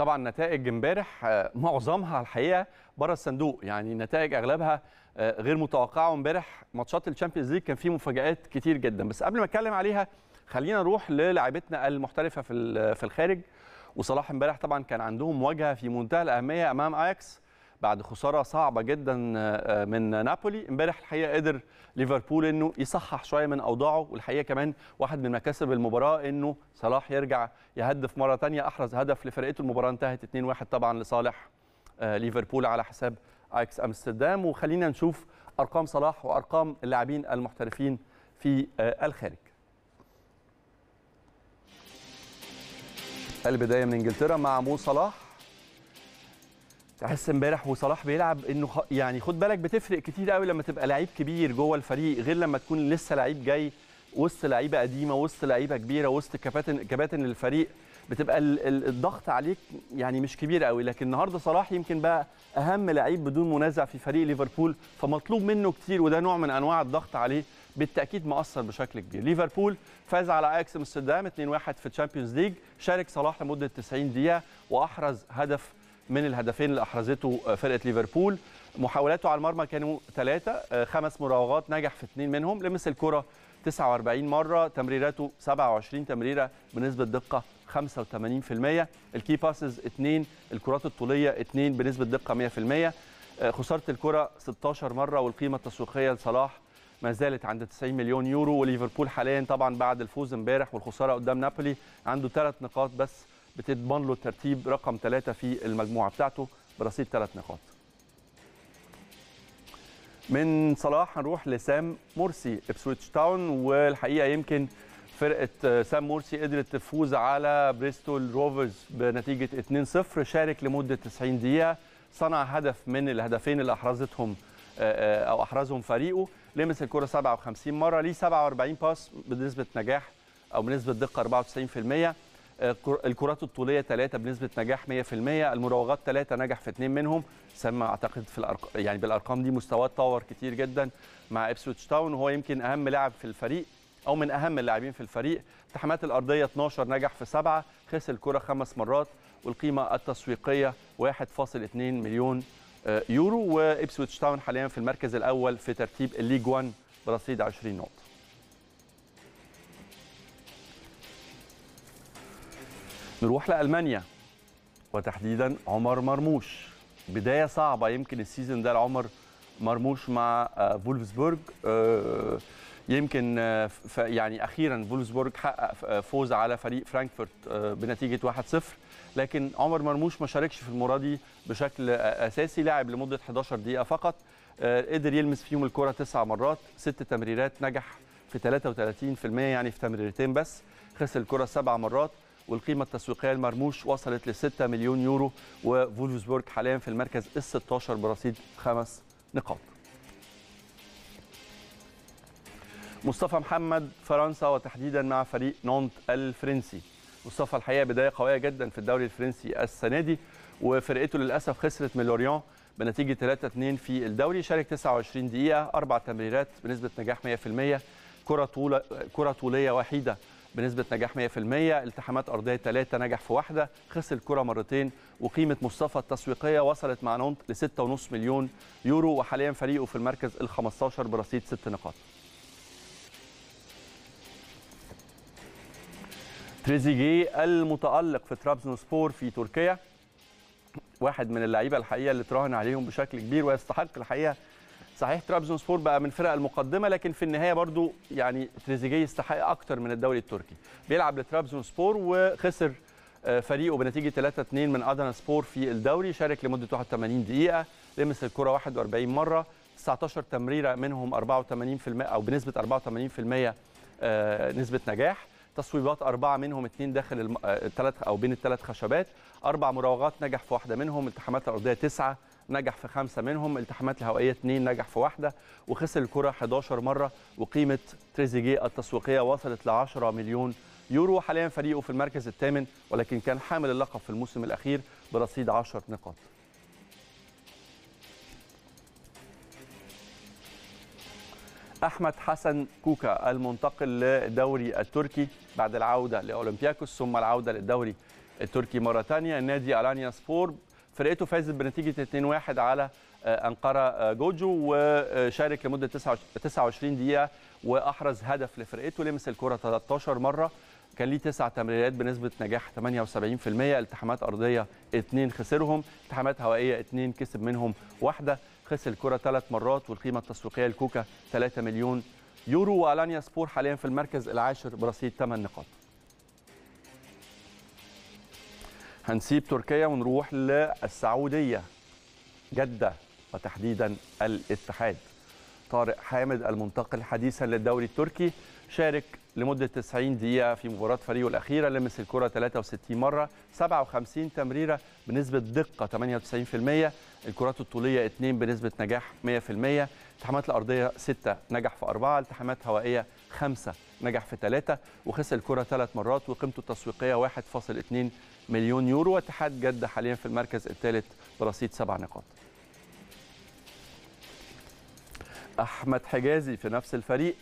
طبعا نتائج امبارح آه، معظمها الحقيقه بره الصندوق يعني نتائج اغلبها آه، غير متوقعه امبارح ماتشات الشامبيونز ليج كان فيه مفاجات كتير جدا بس قبل ما اتكلم عليها خلينا نروح للاعبتنا المحترفه في في الخارج وصلاح امبارح طبعا كان عندهم مواجهه في منتهى الاهميه امام اياكس بعد خساره صعبه جدا آه، آه، من نابولي امبارح الحقيقه قدر ليفربول انه يصحح شويه من اوضاعه والحقيقه كمان واحد من مكاسب المباراه انه صلاح يرجع يهدف مره ثانيه احرز هدف لفرقته المباراه انتهت 2-1 طبعا لصالح آه، ليفربول على حساب اكس امستردام وخلينا نشوف ارقام صلاح وارقام اللاعبين المحترفين في الخارج البدايه من انجلترا مع مو صلاح تحس امبارح وصلاح بيلعب انه يعني خد بالك بتفرق كتير قوي لما تبقى لعيب كبير جوه الفريق غير لما تكون لسه لعيب جاي وسط لعيبه قديمه وسط لعيبه كبيره وسط كباتن كباتن الفريق بتبقى الضغط عليك يعني مش كبير قوي لكن النهارده صلاح يمكن بقى اهم لعيب بدون منازع في فريق ليفربول فمطلوب منه كتير وده نوع من انواع الضغط عليه بالتاكيد مؤثر بشكل كبير ليفربول فاز على اياكس امستردام 2-1 في تشامبيونز ليج شارك صلاح لمده 90 دقيقه واحرز هدف من الهدفين اللي احرزته فرقه ليفربول محاولاته على المرمى كانوا ثلاثه آه، خمس مراوغات نجح في اثنين منهم لمس الكره 49 مره تمريراته 27 تمريره بنسبه دقه 85% الكي باسز 2 الكرات الطوليه 2 بنسبه دقه 100% آه، خساره الكره 16 مره والقيمه التسويقيه لصلاح ما زالت عند 90 مليون يورو وليفربول حاليا طبعا بعد الفوز امبارح والخساره قدام نابولي عنده ثلاث نقاط بس بتضمن له ترتيب رقم ثلاثة في المجموعة بتاعته برصيد ثلاث نقاط من صلاح هنروح لسام مرسي ابسويتش تاون والحقيقه يمكن فرقه سام مرسي قدرت تفوز على بريستول روفرز بنتيجه 2-0 شارك لمده 90 دقيقه صنع هدف من الهدفين اللي احرزتهم آه، آه، او احرزهم فريقه لمس الكره 57 مره ليه 47 باس بنسبه نجاح او بنسبه دقه 94% الكرات الطوليه ثلاثه بنسبه نجاح 100% المراوغات ثلاثه نجح في اثنين منهم سام اعتقد في الأرق... يعني بالارقام دي مستواه اتطور كتير جدا مع ابسويتش تاون وهو يمكن اهم لاعب في الفريق او من اهم اللاعبين في الفريق التحامات الارضيه 12 نجح في سبعه خسر الكره خمس مرات والقيمه التسويقيه 1.2 مليون آه، يورو وابسويتش تاون حاليا في المركز الاول في ترتيب الليج 1 برصيد 20 نقطه نروح لألمانيا وتحديدا عمر مرموش بداية صعبة يمكن السيزون ده لعمر مرموش مع آه، فولفسبورغ آه، يمكن آه، يعني اخيرا فولفسبورغ حقق فوز على فريق فرانكفورت بنتيجه 1-0 لكن عمر مرموش ما شاركش في المباراه دي بشكل اساسي لعب لمده 11 دقيقه فقط قدر يلمس فيهم الكره تسع مرات ست تمريرات نجح في 33% يعني في تمريرتين بس خسر الكره سبع مرات والقيمة التسويقية لمرموش وصلت ل 6 مليون يورو وفولفسبورغ حاليا في المركز ال 16 برصيد خمس نقاط مصطفى محمد فرنسا وتحديدا مع فريق نونت الفرنسي مصطفى الحقيقه بدايه قويه جدا في الدوري الفرنسي السنه دي وفرقته للاسف خسرت من لوريان بنتيجه 3 2 في الدوري شارك 29 دقيقه اربع تمريرات بنسبه نجاح 100% كره طوله كره طوليه وحيده بنسبه نجاح 100% التحامات ارضيه ثلاثه نجح في واحده خسر الكره مرتين وقيمه مصطفى التسويقيه وصلت مع نونت ل 6.5 مليون يورو وحاليا فريقه في المركز ال 15 برصيد 6 نقاط تريزيجيه المتألق في ترابزون سبور في تركيا واحد من اللعيبه الحقيقه اللي تراهن عليهم بشكل كبير ويستحق الحقيقه صحيح ترابزون سبور بقى من الفرق المقدمه لكن في النهايه برضو يعني تريزيجيه يستحق اكتر من الدوري التركي بيلعب لترابزون سبور وخسر آه، فريقه بنتيجه 3 2 من ادنا سبور في الدوري شارك لمده 81 دقيقه لمس الكره 41 مره 19 تمريره منهم 84% او بنسبه 84% آه، نسبه نجاح تصويبات أربعة منهم اثنين داخل الثلاث آه، أو بين الثلاث خشبات أربع مراوغات نجح في واحدة منهم التحامات الأرضية تسعة نجح في خمسة منهم التحامات الهوائية اثنين نجح في واحدة وخسر الكرة 11 مرة وقيمة تريزيجيه التسويقية وصلت لعشرة 10 مليون يورو حاليا فريقه في المركز الثامن ولكن كان حامل اللقب في الموسم الأخير برصيد 10 نقاط أحمد حسن كوكا المنتقل للدوري التركي بعد العودة لأولمبياكوس ثم العودة للدوري التركي مرة ثانية النادي ألانيا سبور فرقته فازت بنتيجة 2-1 على آه، أنقرة آه، جوجو وشارك لمدة 29 دقيقة وأحرز هدف لفرقته لمس الكرة 13 مرة كان ليه تسع تمريرات بنسبة نجاح 78% التحامات أرضية اثنين خسرهم التحامات هوائية اثنين كسب منهم واحدة خسر الكره ثلاث مرات والقيمه التسويقيه لكوكا 3 مليون يورو والانيا سبور حاليا في المركز العاشر برصيد 8 نقاط هنسيب تركيا ونروح للسعوديه جده وتحديدا الاتحاد طارق حامد المنتقل حديثا للدوري التركي شارك لمدة 90 دقيقة في مباراة فريقه الأخيرة لمس الكرة 63 مرة 57 تمريرة بنسبة دقة 98% الكرات الطولية 2 بنسبة نجاح 100% التحامات الأرضية 6 نجح في 4 التحامات هوائية 5 نجح في 3 وخسر الكرة 3 مرات وقيمته التسويقية 1.2 مليون يورو واتحاد جدة حاليا في المركز الثالث برصيد 7 نقاط أحمد حجازي في نفس الفريق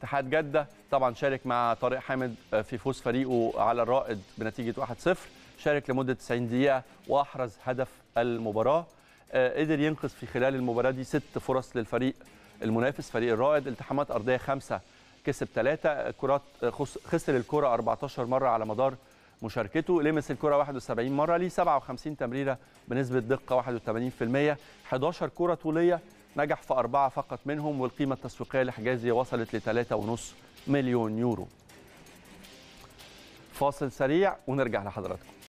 اتحاد جدة طبعا شارك مع طارق حامد آه، في فوز فريقه على الرائد بنتيجة 1-0 شارك لمدة 90 دقيقة وأحرز هدف المباراة آه، قدر ينقذ في خلال المباراة دي ست فرص للفريق المنافس فريق الرائد التحامات أرضية خمسة كسب ثلاثة كرات آه، خسر الكرة 14 مرة على مدار مشاركته لمس الكرة 71 مرة ليه 57 تمريرة بنسبة دقة 81% 11 كرة طولية نجح في أربعة فقط منهم والقيمة التسويقية لحجازي وصلت لثلاثة ونص مليون يورو فاصل سريع ونرجع لحضراتكم